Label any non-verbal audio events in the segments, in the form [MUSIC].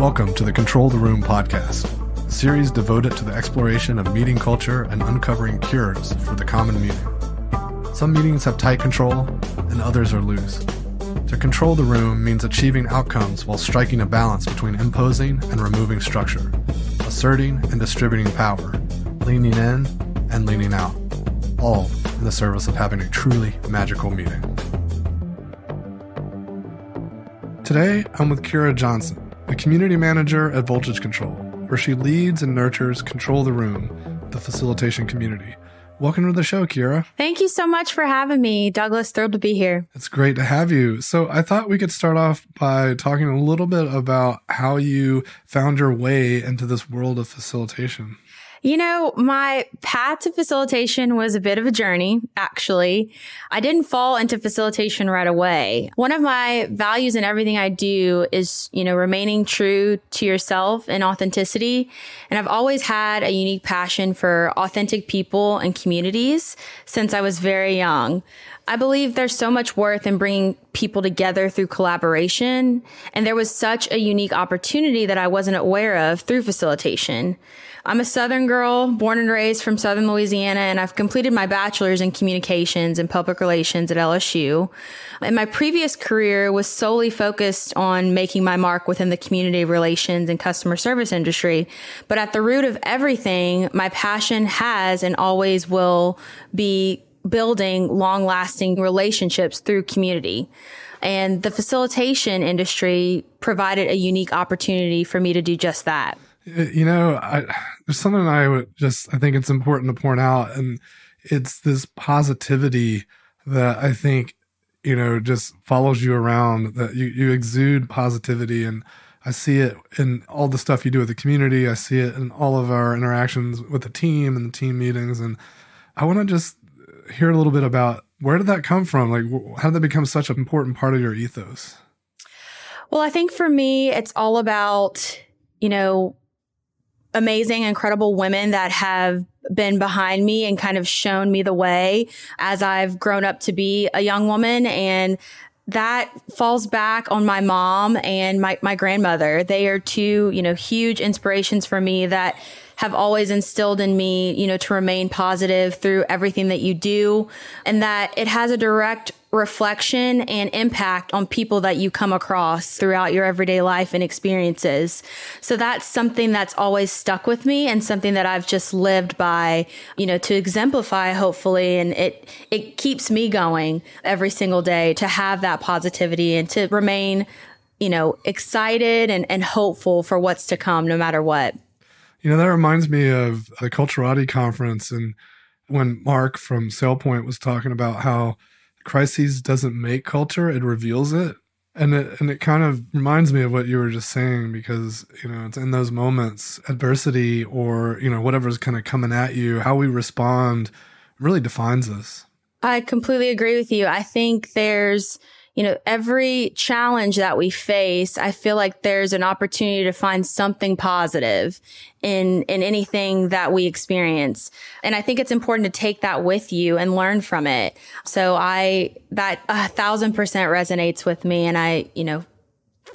Welcome to the Control the Room podcast, a series devoted to the exploration of meeting culture and uncovering cures for the common meeting. Some meetings have tight control, and others are loose. To control the room means achieving outcomes while striking a balance between imposing and removing structure, asserting and distributing power, leaning in and leaning out, all in the service of having a truly magical meeting. Today, I'm with Kira Johnson, a community manager at Voltage Control, where she leads and nurtures Control the Room, the facilitation community. Welcome to the show, Kira. Thank you so much for having me, Douglas. Thrilled to be here. It's great to have you. So, I thought we could start off by talking a little bit about how you found your way into this world of facilitation. You know, my path to facilitation was a bit of a journey, actually. I didn't fall into facilitation right away. One of my values in everything I do is, you know, remaining true to yourself and authenticity. And I've always had a unique passion for authentic people and communities since I was very young. I believe there's so much worth in bringing people together through collaboration. And there was such a unique opportunity that I wasn't aware of through facilitation. I'm a Southern girl, born and raised from Southern Louisiana, and I've completed my bachelor's in communications and public relations at LSU. And my previous career was solely focused on making my mark within the community relations and customer service industry. But at the root of everything, my passion has and always will be building long lasting relationships through community. And the facilitation industry provided a unique opportunity for me to do just that. Uh, you know, I, there's something I would just, I think it's important to point out. And it's this positivity that I think, you know, just follows you around that you, you exude positivity. And I see it in all the stuff you do with the community. I see it in all of our interactions with the team and the team meetings. And I want to just hear a little bit about where did that come from? Like, how did that become such an important part of your ethos? Well, I think for me, it's all about, you know, amazing, incredible women that have been behind me and kind of shown me the way as I've grown up to be a young woman. And that falls back on my mom and my, my grandmother. They are two, you know, huge inspirations for me that have always instilled in me, you know, to remain positive through everything that you do and that it has a direct reflection and impact on people that you come across throughout your everyday life and experiences. So that's something that's always stuck with me and something that I've just lived by, you know, to exemplify hopefully and it it keeps me going every single day to have that positivity and to remain, you know, excited and and hopeful for what's to come no matter what. You know, that reminds me of the Culturati conference and when Mark from SailPoint was talking about how crises doesn't make culture, it reveals it. And it, and it kind of reminds me of what you were just saying because, you know, it's in those moments, adversity or, you know, whatever's kind of coming at you, how we respond really defines us. I completely agree with you. I think there's you know, every challenge that we face, I feel like there's an opportunity to find something positive in, in anything that we experience. And I think it's important to take that with you and learn from it. So I, that a thousand percent resonates with me. And I, you know,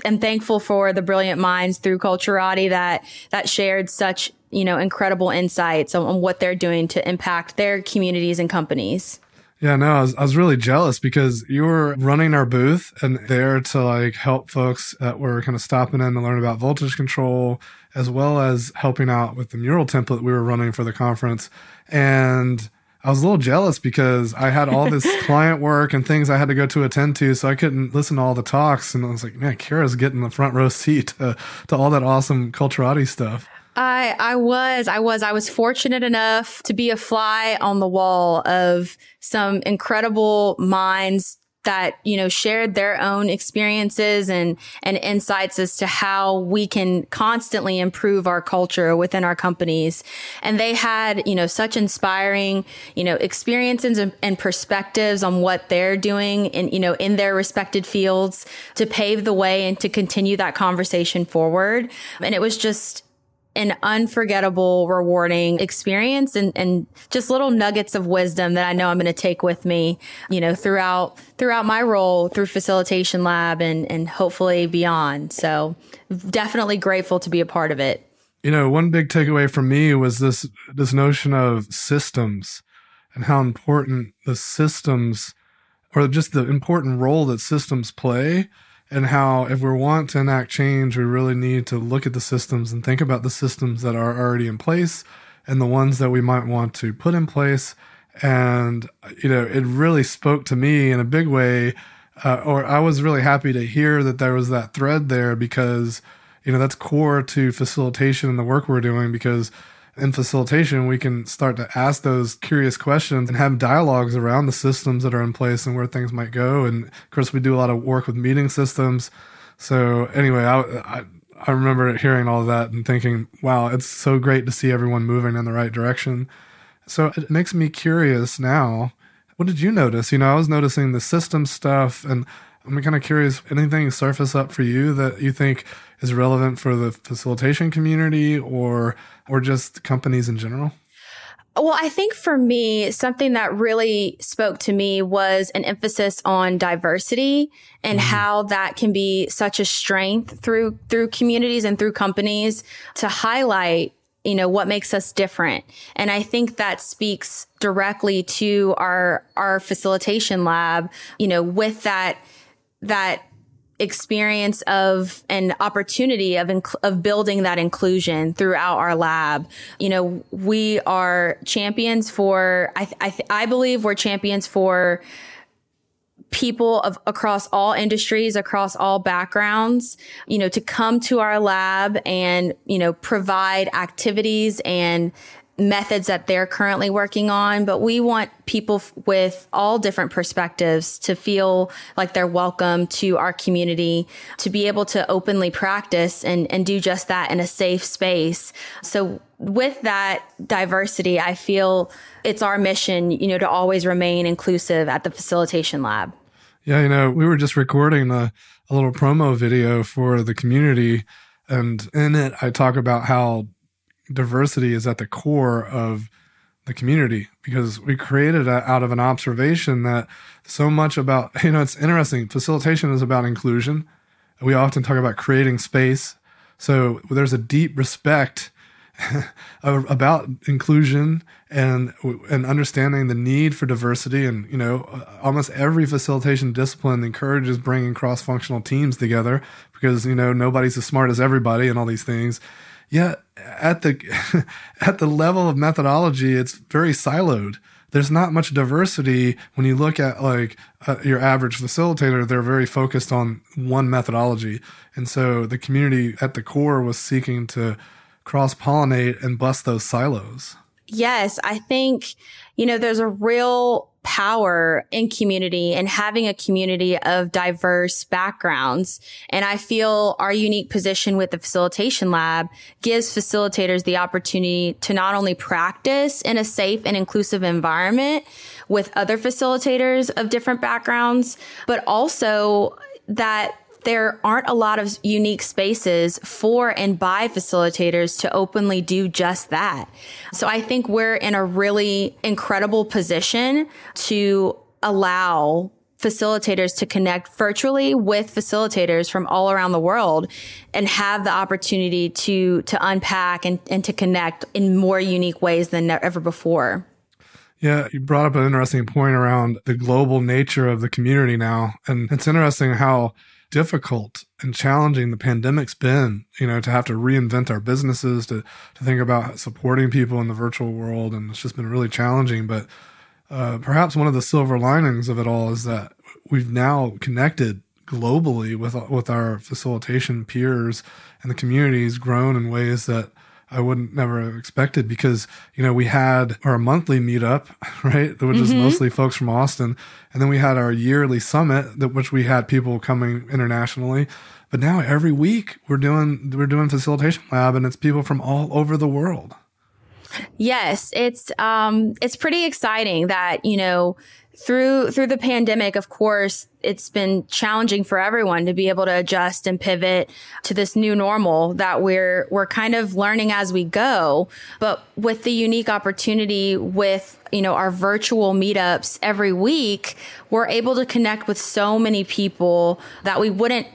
am thankful for the brilliant minds through Culturati that, that shared such, you know, incredible insights on, on what they're doing to impact their communities and companies. Yeah, no, I was, I was, really jealous because you were running our booth and there to like help folks that were kind of stopping in to learn about voltage control, as well as helping out with the mural template we were running for the conference. And I was a little jealous because I had all this [LAUGHS] client work and things I had to go to attend to, so I couldn't listen to all the talks. And I was like, man, Kara's getting the front row seat to, to all that awesome culturati stuff. I I was I was I was fortunate enough to be a fly on the wall of some incredible minds that you know shared their own experiences and and insights as to how we can constantly improve our culture within our companies and they had you know such inspiring you know experiences and, and perspectives on what they're doing and you know in their respected fields to pave the way and to continue that conversation forward and it was just an unforgettable, rewarding experience and, and just little nuggets of wisdom that I know I'm going to take with me, you know, throughout, throughout my role through facilitation lab and, and hopefully beyond. So definitely grateful to be a part of it. You know, one big takeaway for me was this, this notion of systems and how important the systems or just the important role that systems play and how if we want to enact change, we really need to look at the systems and think about the systems that are already in place and the ones that we might want to put in place. And, you know, it really spoke to me in a big way. Uh, or I was really happy to hear that there was that thread there because, you know, that's core to facilitation and the work we're doing because in facilitation, we can start to ask those curious questions and have dialogues around the systems that are in place and where things might go. And of course, we do a lot of work with meeting systems. So anyway, I, I, I remember hearing all that and thinking, wow, it's so great to see everyone moving in the right direction. So it makes me curious now. What did you notice? You know, I was noticing the system stuff and I'm kind of curious anything surface up for you that you think is relevant for the facilitation community or or just companies in general? Well, I think for me, something that really spoke to me was an emphasis on diversity and mm-hmm. how that can be such a strength through through communities and through companies to highlight you know what makes us different and i think that speaks directly to our our facilitation lab you know with that that experience of an opportunity of inc- of building that inclusion throughout our lab. You know, we are champions for I th- I, th- I believe we're champions for people of across all industries, across all backgrounds, you know, to come to our lab and, you know, provide activities and methods that they're currently working on, but we want people f- with all different perspectives to feel like they're welcome to our community, to be able to openly practice and, and do just that in a safe space. So with that diversity, I feel it's our mission, you know, to always remain inclusive at the facilitation lab. Yeah, you know, we were just recording a, a little promo video for the community and in it I talk about how diversity is at the core of the community because we created out of an observation that so much about [LAUGHS] you know it's interesting facilitation is about inclusion we often talk about creating space so there's a deep respect [LAUGHS] about inclusion and and understanding the need for diversity and you know almost every facilitation discipline encourages bringing cross functional teams together because you know nobody's as smart as everybody and all these things yeah, at the [LAUGHS] at the level of methodology, it's very siloed. There's not much diversity when you look at like uh, your average facilitator. They're very focused on one methodology, and so the community at the core was seeking to cross pollinate and bust those silos. Yes, I think you know there's a real power in community and having a community of diverse backgrounds. And I feel our unique position with the facilitation lab gives facilitators the opportunity to not only practice in a safe and inclusive environment with other facilitators of different backgrounds, but also that there aren't a lot of unique spaces for and by facilitators to openly do just that. So I think we're in a really incredible position to allow facilitators to connect virtually with facilitators from all around the world and have the opportunity to to unpack and, and to connect in more unique ways than ever before. Yeah, you brought up an interesting point around the global nature of the community now. And it's interesting how difficult and challenging the pandemic's been, you know, to have to reinvent our businesses, to to think about supporting people in the virtual world, and it's just been really challenging. But uh, perhaps one of the silver linings of it all is that we've now connected globally with with our facilitation peers, and the communities grown in ways that I wouldn't never expected because, you know, we had our monthly meetup, [LAUGHS] right? Which is mm-hmm. mostly folks from Austin. And then we had our yearly summit that which we had people coming internationally. But now every week we're doing we're doing facilitation lab and it's people from all over the world. Yes, it's um it's pretty exciting that, you know, through through the pandemic, of course, it's been challenging for everyone to be able to adjust and pivot to this new normal that we're we're kind of learning as we go. But with the unique opportunity with you know our virtual meetups every week, we're able to connect with so many people that we wouldn't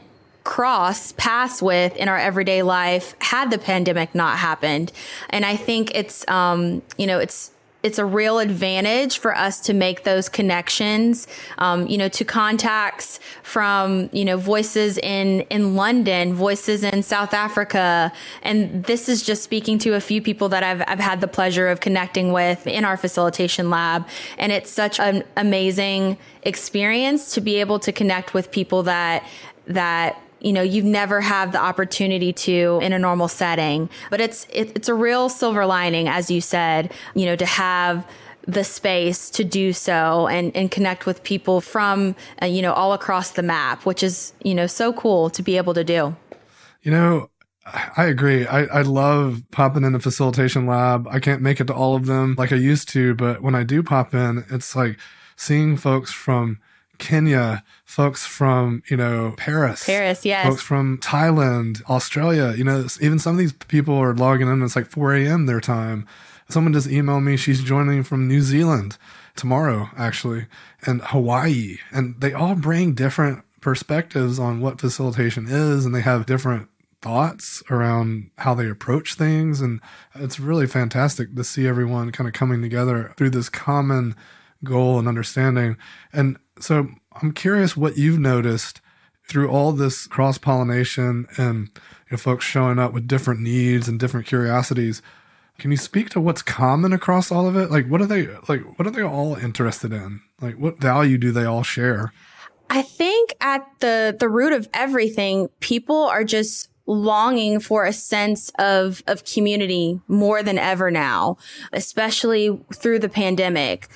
cross paths with in our everyday life had the pandemic not happened. And I think it's, um, you know, it's, it's a real advantage for us to make those connections, um, you know, to contacts from, you know, voices in, in London, voices in South Africa. And this is just speaking to a few people that I've, I've had the pleasure of connecting with in our facilitation lab. And it's such an amazing experience to be able to connect with people that, that you know you never have the opportunity to in a normal setting but it's it, it's a real silver lining as you said you know to have the space to do so and and connect with people from uh, you know all across the map which is you know so cool to be able to do you know I agree. I, I love popping in the facilitation lab. I can't make it to all of them like I used to, but when I do pop in, it's like seeing folks from Kenya folks from you know Paris, Paris, yes, folks from Thailand, Australia. You know, even some of these people are logging in. It's like 4 a.m. their time. Someone just emailed me. She's joining from New Zealand tomorrow, actually, and Hawaii, and they all bring different perspectives on what facilitation is, and they have different thoughts around how they approach things. And it's really fantastic to see everyone kind of coming together through this common goal and understanding. And so I'm curious what you've noticed through all this cross pollination and you know, folks showing up with different needs and different curiosities. Can you speak to what's common across all of it? Like, what are they like? What are they all interested in? Like, what value do they all share? I think at the the root of everything, people are just longing for a sense of of community more than ever now, especially through the pandemic.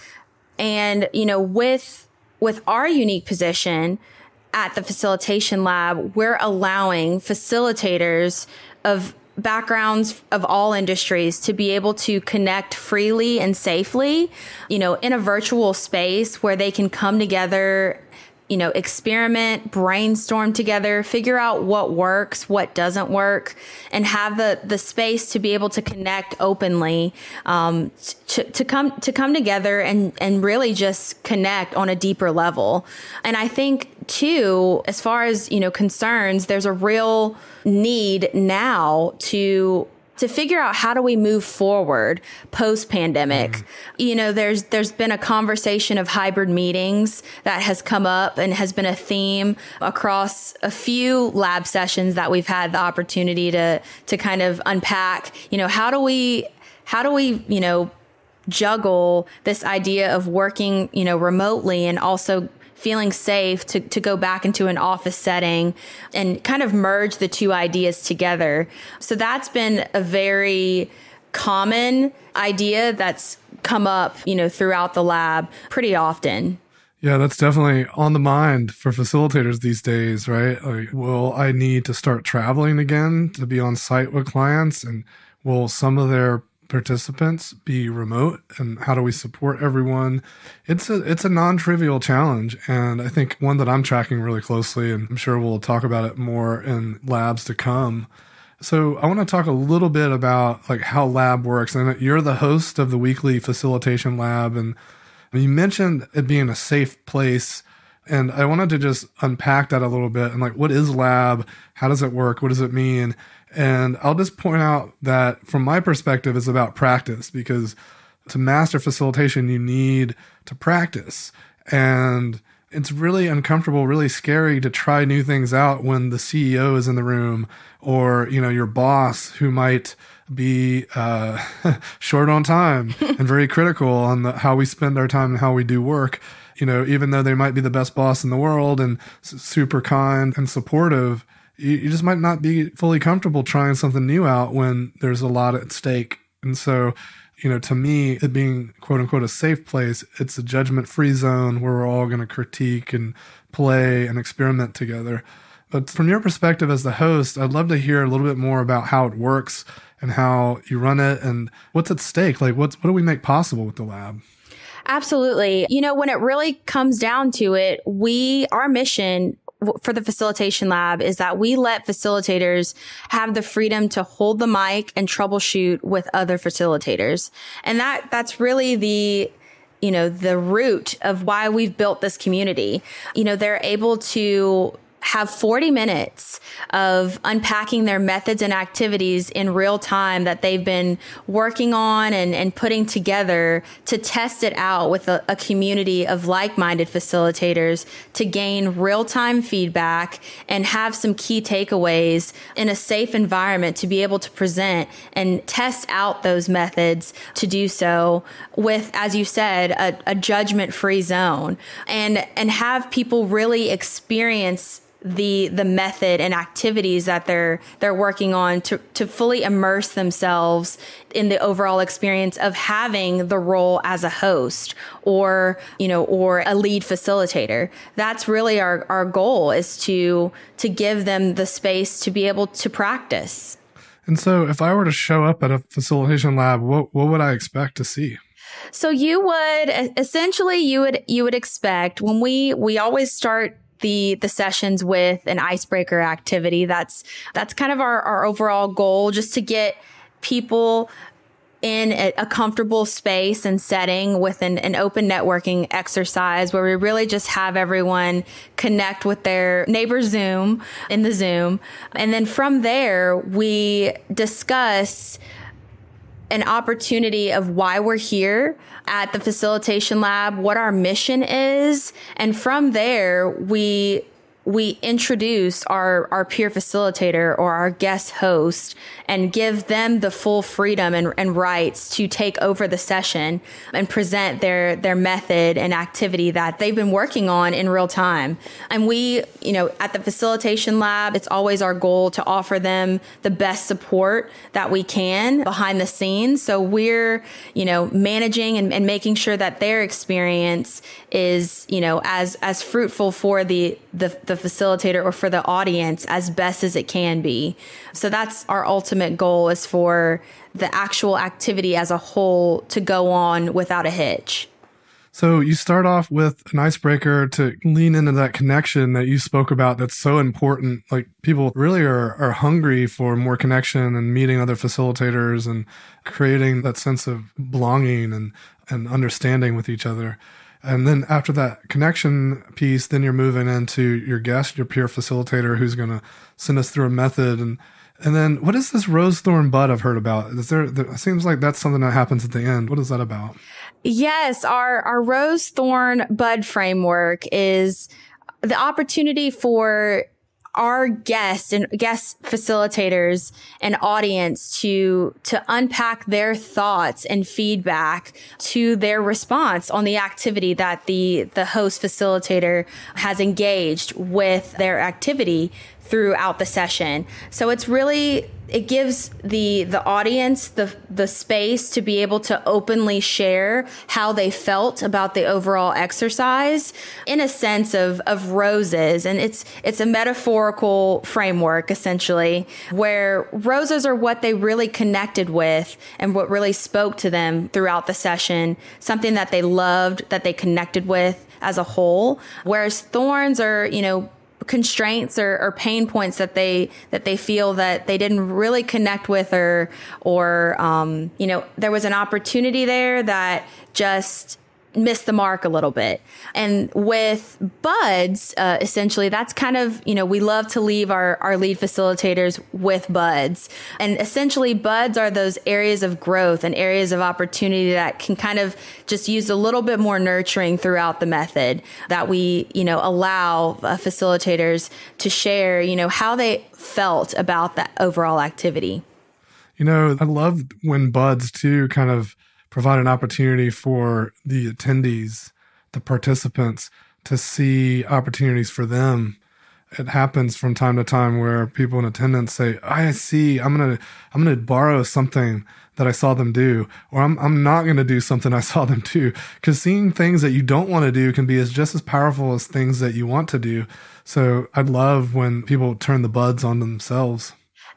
And you know, with with our unique position at the facilitation lab, we're allowing facilitators of backgrounds of all industries to be able to connect freely and safely, you know, in a virtual space where they can come together you know, experiment, brainstorm together, figure out what works, what doesn't work, and have the the space to be able to connect openly, um, to, to come to come together and and really just connect on a deeper level. And I think too, as far as you know, concerns, there's a real need now to to figure out how do we move forward post pandemic. Mm. You know, there's there's been a conversation of hybrid meetings that has come up and has been a theme across a few lab sessions that we've had the opportunity to to kind of unpack, you know, how do we how do we, you know, juggle this idea of working, you know, remotely and also feeling safe to, to go back into an office setting and kind of merge the two ideas together. So that's been a very common idea that's come up, you know, throughout the lab pretty often. Yeah, that's definitely on the mind for facilitators these days, right? Like, will I need to start traveling again to be on site with clients? And will some of their participants be remote and how do we support everyone it's a it's a non-trivial challenge and i think one that i'm tracking really closely and i'm sure we'll talk about it more in labs to come so i want to talk a little bit about like how lab works and you're the host of the weekly facilitation lab and you mentioned it being a safe place and I wanted to just unpack that a little bit and like, what is lab? How does it work? What does it mean? And I'll just point out that from my perspective, it's about practice because to master facilitation, you need to practice. And it's really uncomfortable, really scary to try new things out when the CEO is in the room or, you know, your boss who might be uh, [LAUGHS] short on time and very critical on the, how we spend our time and how we do work you know, even though they might be the best boss in the world and super kind and supportive, you, you just might not be fully comfortable trying something new out when there's a lot at stake. And so, you know, to me, it being quote unquote a safe place, it's a judgment free zone where we're all going to critique and play and experiment together. But from your perspective as the host, I'd love to hear a little bit more about how it works and how you run it and what's at stake. Like, what's, what do we make possible with the lab? Absolutely. You know, when it really comes down to it, we, our mission for the facilitation lab is that we let facilitators have the freedom to hold the mic and troubleshoot with other facilitators. And that, that's really the, you know, the root of why we've built this community. You know, they're able to have 40 minutes of unpacking their methods and activities in real time that they've been working on and, and putting together to test it out with a, a community of like minded facilitators to gain real time feedback and have some key takeaways in a safe environment to be able to present and test out those methods to do so with, as you said, a, a judgment free zone and, and have people really experience the the method and activities that they're they're working on to to fully immerse themselves in the overall experience of having the role as a host or you know or a lead facilitator that's really our our goal is to to give them the space to be able to practice and so if i were to show up at a facilitation lab what what would i expect to see so you would essentially you would you would expect when we we always start the the sessions with an icebreaker activity. That's that's kind of our, our overall goal, just to get people in a, a comfortable space and setting with an, an open networking exercise where we really just have everyone connect with their neighbor Zoom in the Zoom. And then from there, we discuss an opportunity of why we're here at the facilitation lab, what our mission is. And from there, we we introduce our, our peer facilitator or our guest host and give them the full freedom and, and rights to take over the session and present their, their method and activity that they've been working on in real time. And we, you know, at the facilitation lab, it's always our goal to offer them the best support that we can behind the scenes. So we're, you know, managing and, and making sure that their experience is you know as as fruitful for the, the the facilitator or for the audience as best as it can be so that's our ultimate goal is for the actual activity as a whole to go on without a hitch so you start off with an icebreaker to lean into that connection that you spoke about that's so important. Like people really are, are hungry for more connection and meeting other facilitators and creating that sense of belonging and, and understanding with each other. And then after that connection piece, then you're moving into your guest, your peer facilitator, who's going to send us through a method. And and then what is this rose thorn bud I've heard about? Is there, there it seems like that's something that happens at the end. What is that about? Yes, our our rose thorn bud framework is the opportunity for our guests and guest facilitators and audience to to unpack their thoughts and feedback to their response on the activity that the the host facilitator has engaged with their activity throughout the session. So it's really it gives the the audience the the space to be able to openly share how they felt about the overall exercise in a sense of of roses and it's it's a metaphorical framework essentially where roses are what they really connected with and what really spoke to them throughout the session something that they loved that they connected with as a whole whereas thorns are you know constraints or, or pain points that they that they feel that they didn't really connect with or or um, you know there was an opportunity there that just missed the mark a little bit. And with buds, uh, essentially, that's kind of, you know, we love to leave our, our lead facilitators with buds. And essentially, buds are those areas of growth and areas of opportunity that can kind of just use a little bit more nurturing throughout the method that we, you know, allow uh, facilitators to share, you know, how they felt about that overall activity. You know, I love when buds too kind of provide an opportunity for the attendees, the participants to see opportunities for them. It happens from time to time where people in attendance say, "I see. I'm gonna I'm gonna borrow something that I saw them do, or I'm I'm not gonna do something I [LAUGHS] saw them do." Because seeing things that you don't want to do can be as just as powerful as things that you want to do. So I love when people turn the buds on themselves.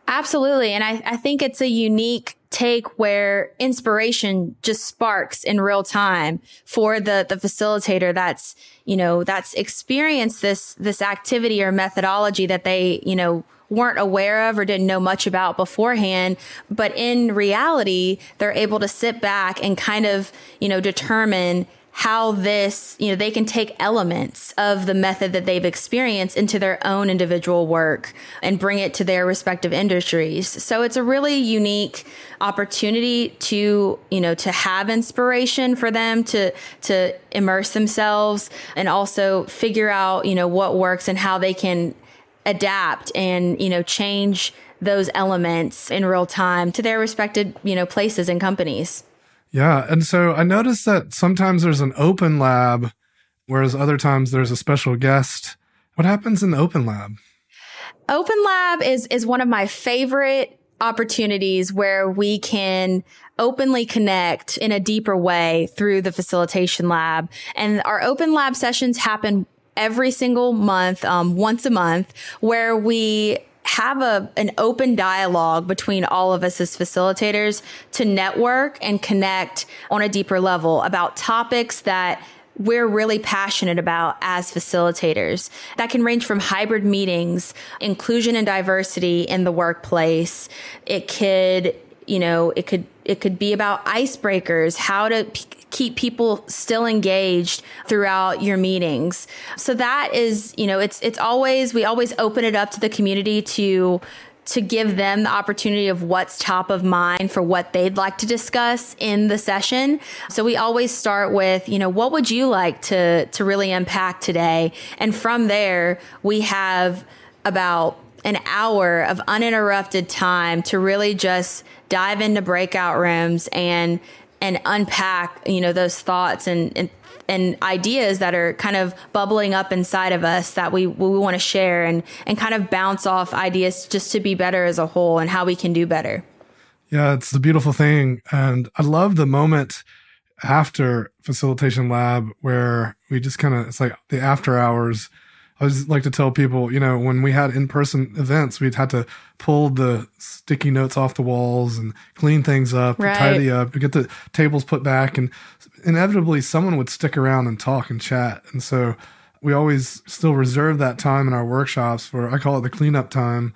Absolutely, and I I think it's a unique take where inspiration just sparks in real time for the the facilitator that's you know that's experienced this this activity or methodology that they you know weren't aware of or didn't know much about beforehand but in reality they're able to sit back and kind of you know determine how this, you know, they can take elements of the method that they've experienced into their own individual work and bring it to their respective industries. So it's a really unique opportunity to, you know, to have inspiration for them to to immerse themselves and also figure out, you know, what works and how they can adapt and, you know, change those elements in real time to their respected, you know, places and companies. Yeah. And so I noticed that sometimes there's an open lab, whereas other times there's a special guest. What happens in the open lab? Open lab is, is one of my favorite opportunities where we can openly connect in a deeper way through the facilitation lab. And our open lab sessions happen every single month, um, once a month, where we have a an open dialogue between all of us as facilitators to network and connect on a deeper level about topics that we're really passionate about as facilitators. That can range from hybrid meetings, inclusion and diversity in the workplace. It could, you know, it could it could be about icebreakers, how to keep people still engaged throughout your meetings. So that is, you know, it's it's always we always open it up to the community to to give them the opportunity of what's top of mind for what they'd like to discuss in the session. So we always start with, you know, what would you like to to really impact today? And from there, we have about an hour of uninterrupted time to really just dive into breakout rooms and and unpack, you know, those thoughts and, and and ideas that are kind of bubbling up inside of us that we we want to share and and kind of bounce off ideas just to be better as a whole and how we can do better. Yeah, it's the beautiful thing, and I love the moment after facilitation lab where we just kind of it's like the after hours I always like to tell people, you know, when we had in person events, we'd had to pull the sticky notes off the walls and clean things up, right. tidy up, get the tables put back. And inevitably, someone would stick around and talk and chat. And so we always still reserve that time in our workshops for, I call it the cleanup time.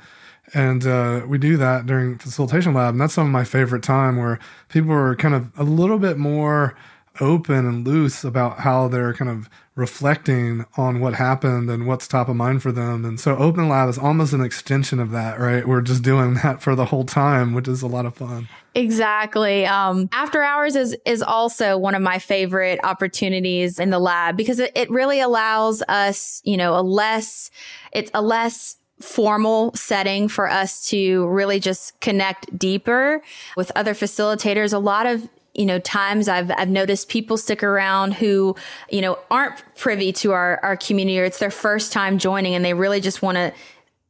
And uh, we do that during facilitation lab. And that's some of my favorite time where people are kind of a little bit more open and loose about how they're kind of reflecting on what happened and what's top of mind for them. And so Open Lab is almost an extension of that, right? We're just doing that for the whole time, which is a lot of fun. Exactly. Um, after hours is is also one of my favorite opportunities in the lab because it, it really allows us, you know, a less it's a less formal setting for us to really just connect deeper with other facilitators. A lot of you know times i've i've noticed people stick around who you know aren't privy to our our community or it's their first time joining and they really just want to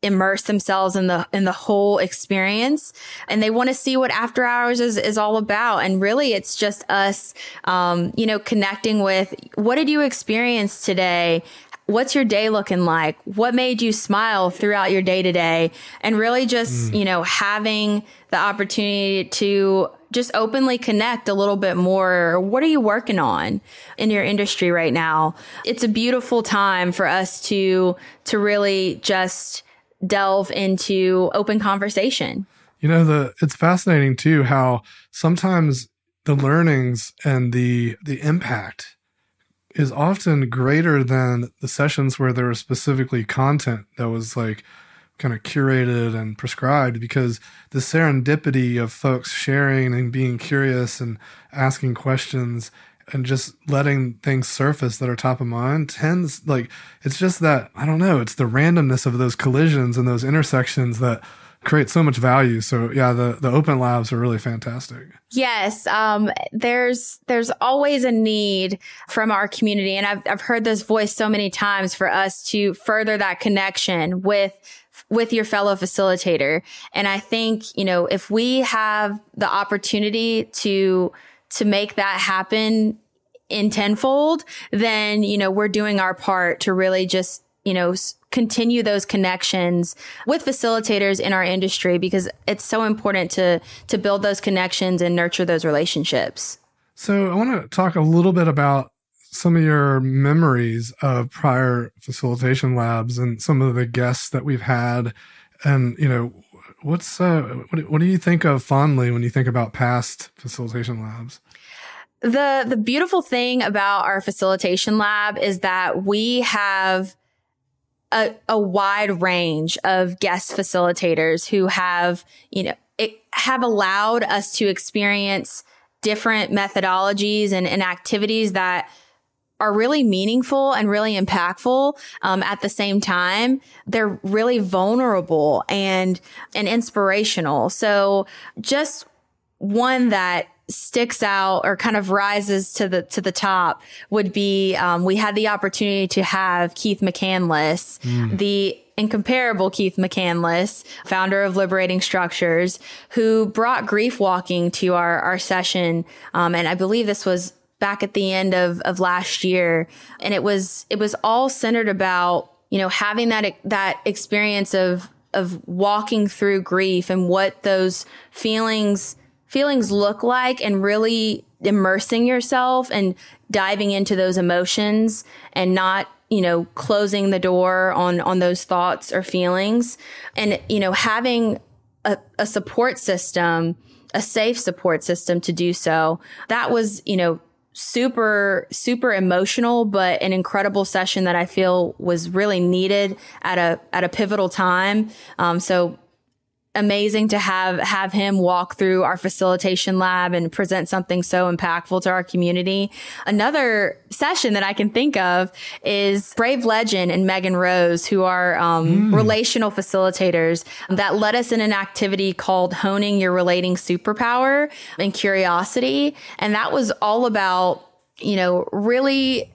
immerse themselves in the in the whole experience and they want to see what after hours is is all about and really it's just us um, you know connecting with what did you experience today what's your day looking like what made you smile throughout your day today and really just mm. you know having the opportunity to just openly connect a little bit more. What are you working on in your industry right now? It's a beautiful time for us to to really just delve into open conversation. You know, the it's fascinating too how sometimes the learnings and the the impact is often greater than the sessions where there was specifically content that was like kind of curated and prescribed because the serendipity of folks sharing and being curious and asking questions and just letting things surface that are top of mind tends like it's just that I don't know it's the randomness of those collisions and those intersections that create so much value. So yeah, the the open labs are really fantastic. Yes, um, there's there's always a need from our community, and I've I've heard this voice so many times for us to further that connection with with your fellow facilitator. And I think, you know, if we have the opportunity to, to make that happen in tenfold, then, you know, we're doing our part to really just, you know, continue those connections with facilitators in our industry because it's so important to, to build those connections and nurture those relationships. So I want to talk a little bit about some of your memories of prior facilitation labs and some of the guests that we've had and you know what's uh, what, what do you think of fondly when you think about past facilitation labs the the beautiful thing about our facilitation lab is that we have a, a wide range of guest facilitators who have you know it, have allowed us to experience different methodologies and, and activities that are really meaningful and really impactful um, at the same time they're really vulnerable and and inspirational so just one that sticks out or kind of rises to the to the top would be um, we had the opportunity to have Keith McCandless, mm. the incomparable Keith McCandless, founder of Liberating Structures, who brought grief walking to our our session, um, and I believe this was back at the end of, of last year. And it was, it was all centered about, you know, having that, that experience of, of walking through grief and what those feelings, feelings look like and really immersing yourself and diving into those emotions and not you know closing the door on on those thoughts or feelings and you know having a, a support system a safe support system to do so that was you know super super emotional but an incredible session that i feel was really needed at a at a pivotal time um, so amazing to have have him walk through our facilitation lab and present something so impactful to our community. Another session that I can think of is Brave Legend and Megan Rose, who are um, mm. relational facilitators that led us in an activity called honing your relating superpower and curiosity, and that was all about you know really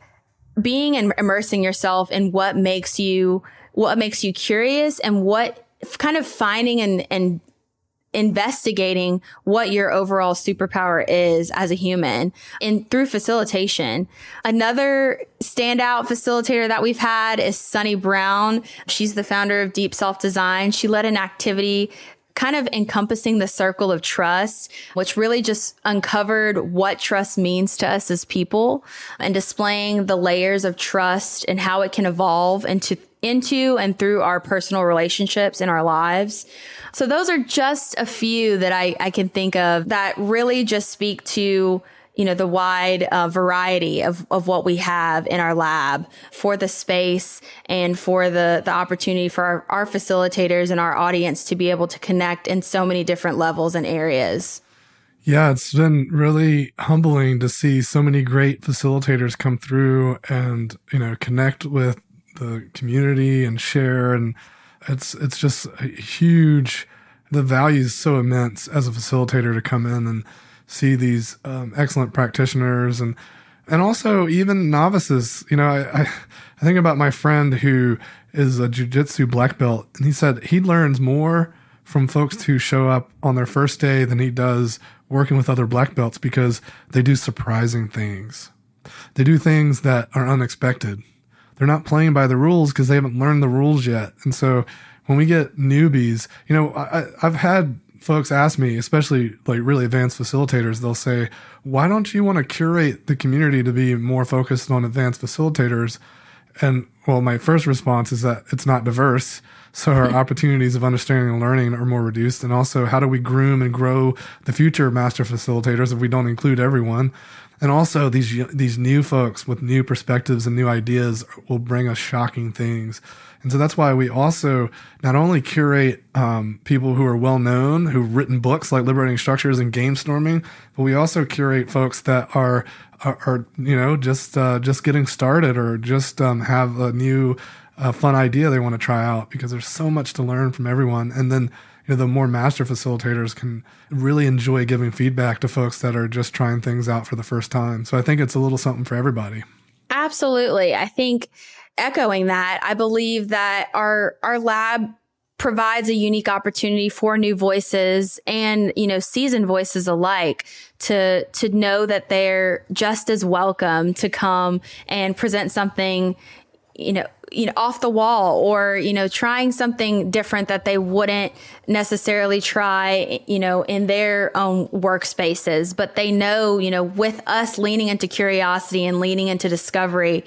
being and immersing yourself in what makes you what makes you curious and what kind of finding and and investigating what your overall superpower is as a human and through facilitation. Another standout facilitator that we've had is Sunny Brown. She's the founder of Deep Self Design. She led an activity kind of encompassing the circle of trust, which really just uncovered what trust means to us as people and displaying the layers of trust and how it can evolve into into and through our personal relationships in our lives. So those are just a few that I, I can think of that really just speak to you know the wide uh, variety of, of what we have in our lab for the space and for the the opportunity for our, our facilitators and our audience to be able to connect in so many different levels and areas yeah it's been really humbling to see so many great facilitators come through and you know connect with the community and share and it's it's just a huge the value is so immense as a facilitator to come in and see these um, excellent practitioners and and also even novices you know I, I i think about my friend who is a jiu-jitsu black belt and he said he learns more from folks who show up on their first day than he does working with other black belts because they do surprising things they do things that are unexpected they're not playing by the rules because they haven't learned the rules yet. And so when we get newbies, you know, I, I've had folks ask me, especially like really advanced facilitators, they'll say, Why don't you want to curate the community to be more focused on advanced facilitators? And well, my first response is that it's not diverse. So our [LAUGHS] opportunities of understanding and learning are more reduced. And also, how do we groom and grow the future master facilitators if we don't include everyone? And also, these these new folks with new perspectives and new ideas will bring us shocking things. And so that's why we also not only curate um, people who are well known, who've written books like Liberating Structures and Game Storming, but we also curate folks that are or, you know just uh, just getting started or just um, have a new uh, fun idea they want to try out because there's so much to learn from everyone and then you know the more master facilitators can really enjoy giving feedback to folks that are just trying things out for the first time so i think it's a little something for everybody absolutely i think echoing that i believe that our our lab provides a unique opportunity for new voices and you know seasoned voices alike to to know that they're just as welcome to come and present something you know you know off the wall or you know trying something different that they wouldn't necessarily try you know in their own workspaces but they know you know with us leaning into curiosity and leaning into discovery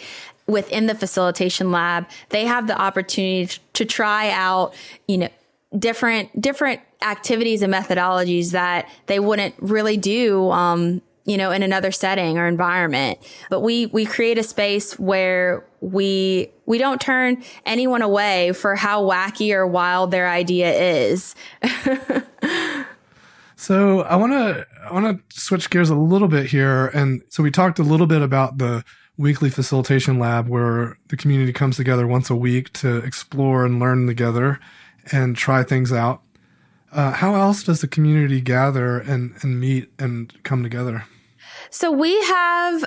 within the facilitation lab, they have the opportunity to try out, you know, different different activities and methodologies that they wouldn't really do um, you know in another setting or environment but we we create a space where we we don't turn anyone away for how wacky or wild their idea is [LAUGHS] so i want to i want to switch gears a little bit here and so we talked a little bit about the weekly facilitation lab where the community comes together once a week to explore and learn together and try things out. Uh, how else does the community gather and, and meet and come together? So we have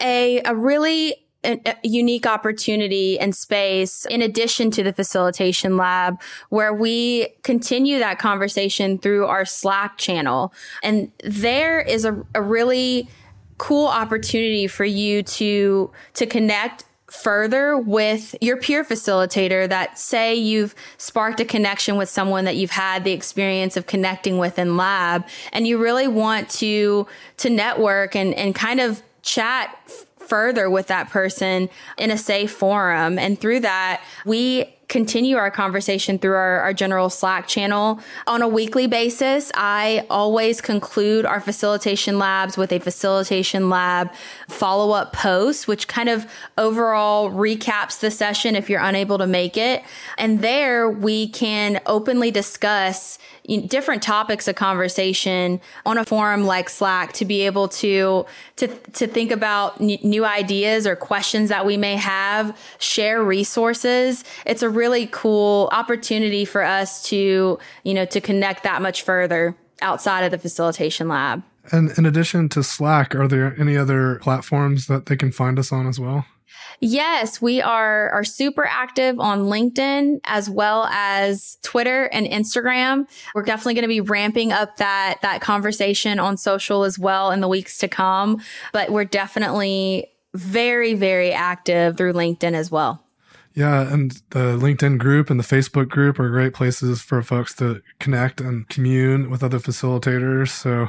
a, a really an, a unique opportunity and space in addition to the facilitation lab where we continue that conversation through our Slack channel. And there is a, a really cool opportunity for you to to connect further with your peer facilitator that say you've sparked a connection with someone that you've had the experience of connecting with in lab and you really want to to network and and kind of chat further with that person in a safe forum and through that we continue our conversation through our, our general Slack channel. On a weekly basis, I always conclude our facilitation labs with a facilitation lab follow up post, which kind of overall recaps the session if you're unable to make it. And there we can openly discuss different topics of conversation on a forum like Slack to be able to to to think about n- new ideas or questions that we may have, share resources. It's a really cool opportunity for us to, you know, to connect that much further outside of the facilitation lab. And in addition to Slack, are there any other platforms that they can find us on as well? Yes, we are are super active on LinkedIn as well as Twitter and Instagram. We're definitely going to be ramping up that that conversation on social as well in the weeks to come, but we're definitely very very active through LinkedIn as well. Yeah, and the LinkedIn group and the Facebook group are great places for folks to connect and commune with other facilitators. So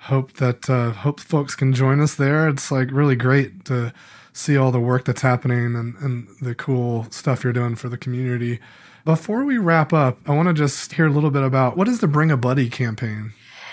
hope that uh, hope folks can join us there. It's like really great to see all the work that's happening and, and the cool stuff you're doing for the community. Before we wrap up, I want to just hear a little bit about what is the Bring a Buddy campaign?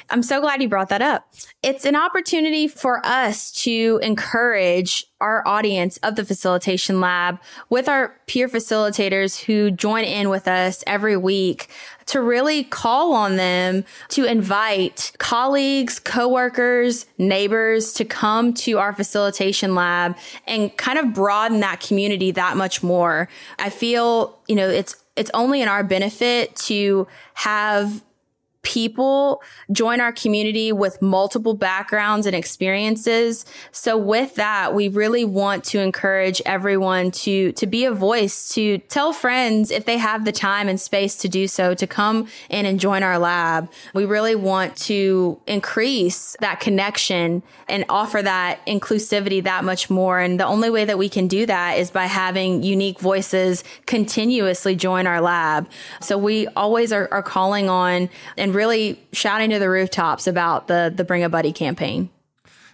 I'm so glad you brought that up. It's an opportunity for us to encourage our audience of the facilitation lab with our peer facilitators who join in with us every week to really call on them to invite colleagues, coworkers, neighbors to come to our facilitation lab and kind of broaden that community that much more. I feel, you know, it's it's only in our benefit to have people join our community with multiple backgrounds and experiences. So with that, we really want to encourage everyone to, to be a voice, to tell friends if they have the time and space to do so, to come in and join our lab. We really want to increase that connection and offer that inclusivity that much more. And the only way that we can do that is by having unique voices continuously join our lab. So we always are, are calling on and really shouting to the rooftops about the the Bring a Buddy campaign.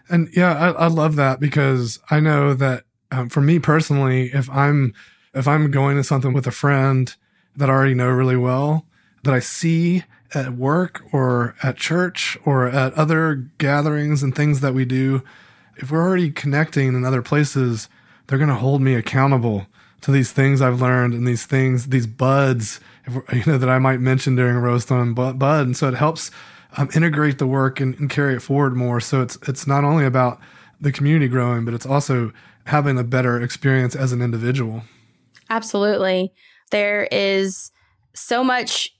And yeah, I, I love that because I know that um, for me personally, if I'm if I'm going to something with a friend that I already know really well, that I see at work or at church or at other gatherings and things that we do, if we're already connecting in other places, they're going to hold me accountable to these things I've learned and these things, these buds [LAUGHS] you know that I might mention during roast on Bud, and so it helps um, integrate the work and, and carry it forward more. So it's it's not only about the community growing, but it's also having a better experience as an individual. Absolutely, there is so much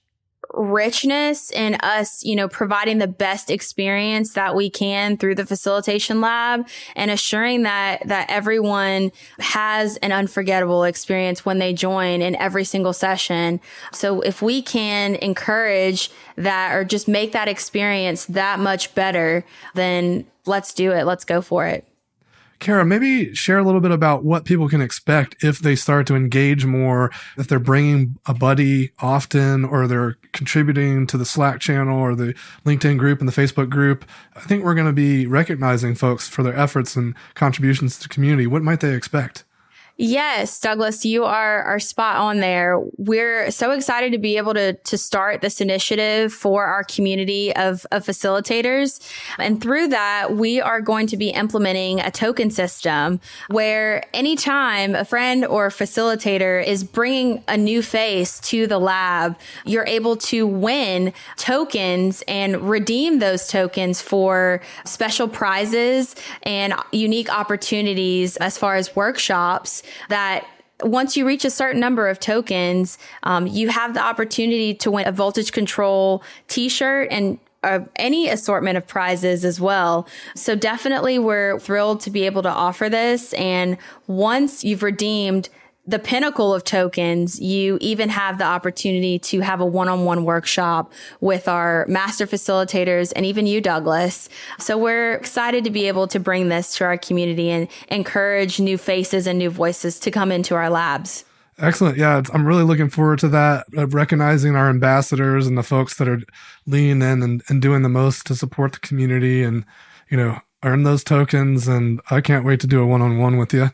richness in us, you know, providing the best experience that we can through the facilitation lab and assuring that, that everyone has an unforgettable experience when they join in every single session. So if we can encourage that or just make that experience that much better, then let's do it. Let's go for it. Kara, maybe share a little bit about what people can expect if they start to engage more, if they're bringing a buddy often, or they're contributing to the Slack channel or the LinkedIn group and the Facebook group. I think we're going to be recognizing folks for their efforts and contributions to the community. What might they expect? Yes, Douglas, you are are spot on there. We're so excited to be able to to start this initiative for our community of, of facilitators. And through that, we are going to be implementing a token system where anytime a friend or facilitator is bringing a new face to the lab, you're able to win tokens and redeem those tokens for special prizes and unique opportunities as far as workshops that once you reach a certain number of tokens, um, you have the opportunity to win a voltage control t shirt and uh, any assortment of prizes as well. So definitely we're thrilled to be able to offer this. And once you've redeemed the pinnacle of tokens, you even have the opportunity to have a one on one workshop with our master facilitators and even you, Douglas. So we're excited to be able to bring this to our community and encourage new faces and new voices to come into our labs. Excellent. Yeah, I'm really looking forward to that, recognizing our ambassadors and the folks that are leaning in and, and doing the most to support the community and, you know, earn those tokens. And I can't wait to do a one on one with you.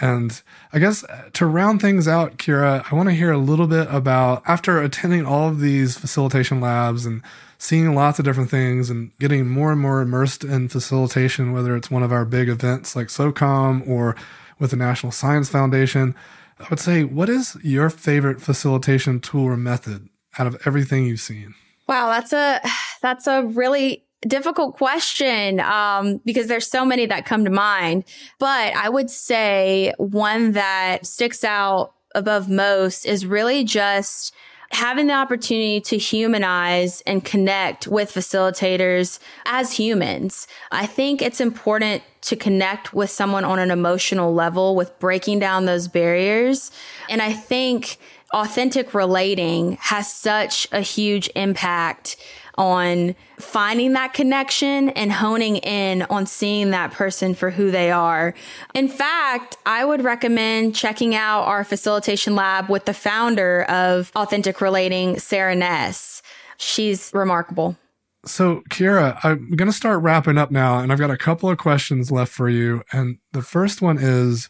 And I guess uh, to round things out, Kira, I want to hear a little bit about after attending all of these facilitation labs and seeing lots of different things and getting more and more immersed in facilitation, whether it's one of our big events like SOCOM or with the National Science Foundation. I would say, what is your favorite facilitation tool or method out of everything you've seen? Wow, that's a [SIGHS] that's a really difficult question um, because there's so many that come to mind. But I would say one that sticks out above most is really just having the opportunity to humanize and connect with facilitators as humans. I think it's important to connect with someone on an emotional level with breaking down those barriers. And I think authentic relating has such a huge impact on finding that connection and honing in on seeing that person for who they are. In fact, I would recommend checking out our facilitation lab with the founder of Authentic Relating, Sarah Ness. She's remarkable. So, Kira, I'm going to start wrapping up now, and I've got a couple of questions left for you. And the first one is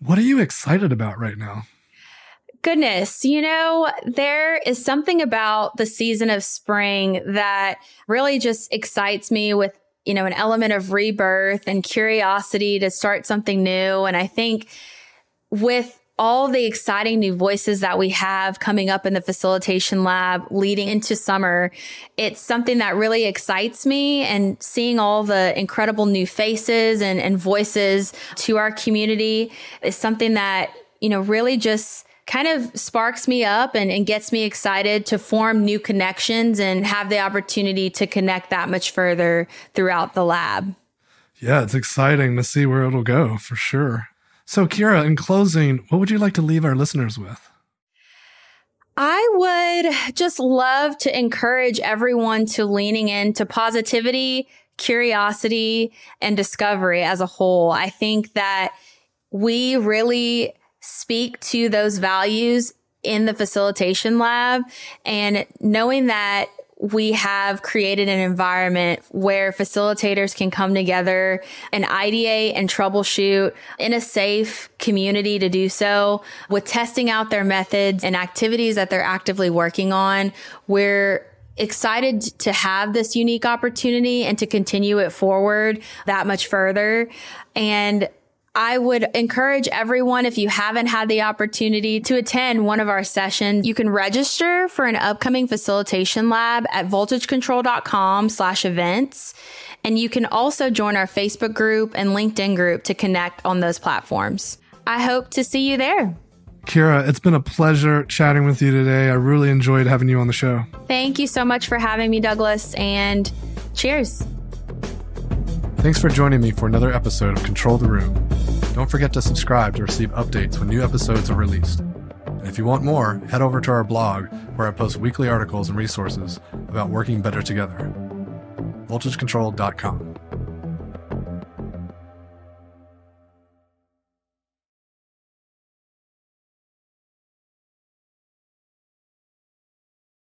what are you excited about right now? goodness, you know, there is something about the season of spring that really just excites me with, you know, an element of rebirth and curiosity to start something new. And I think with all the exciting new voices that we have coming up in the facilitation lab leading into summer. It's something that really excites me and seeing all the incredible new faces and, and voices to our community is something that, you know, really just kind of sparks me up and, and gets me excited to form new connections and have the opportunity to connect that much further throughout the lab. Yeah, it's exciting to see where it'll go for sure. So, Kira, in closing, what would you like to leave our listeners with? I would just love to encourage everyone to leaning into positivity, curiosity, and discovery as a whole. I think that we really speak to those values in the facilitation lab and knowing that we have created an environment where facilitators can come together and ideate and troubleshoot in a safe community to do so with testing out their methods and activities that they're actively working on. We're excited to have this unique opportunity and to continue it forward that much further. And I would encourage everyone, if you haven't had the opportunity to attend one of our sessions, you can register for an upcoming facilitation lab at voltagecontrol.com slash events. And you can also join our Facebook group and LinkedIn group to connect on those platforms. I hope to see you there. Kira, it's been a pleasure chatting with you today. I really enjoyed having you on the show. Thank you so much for having me, Douglas, and cheers. Thanks for joining me for another episode of Control the Room. Don't forget to subscribe to receive updates when new episodes are released. And if you want more, head over to our blog where I post weekly articles and resources about working better together. VoltageControl.com.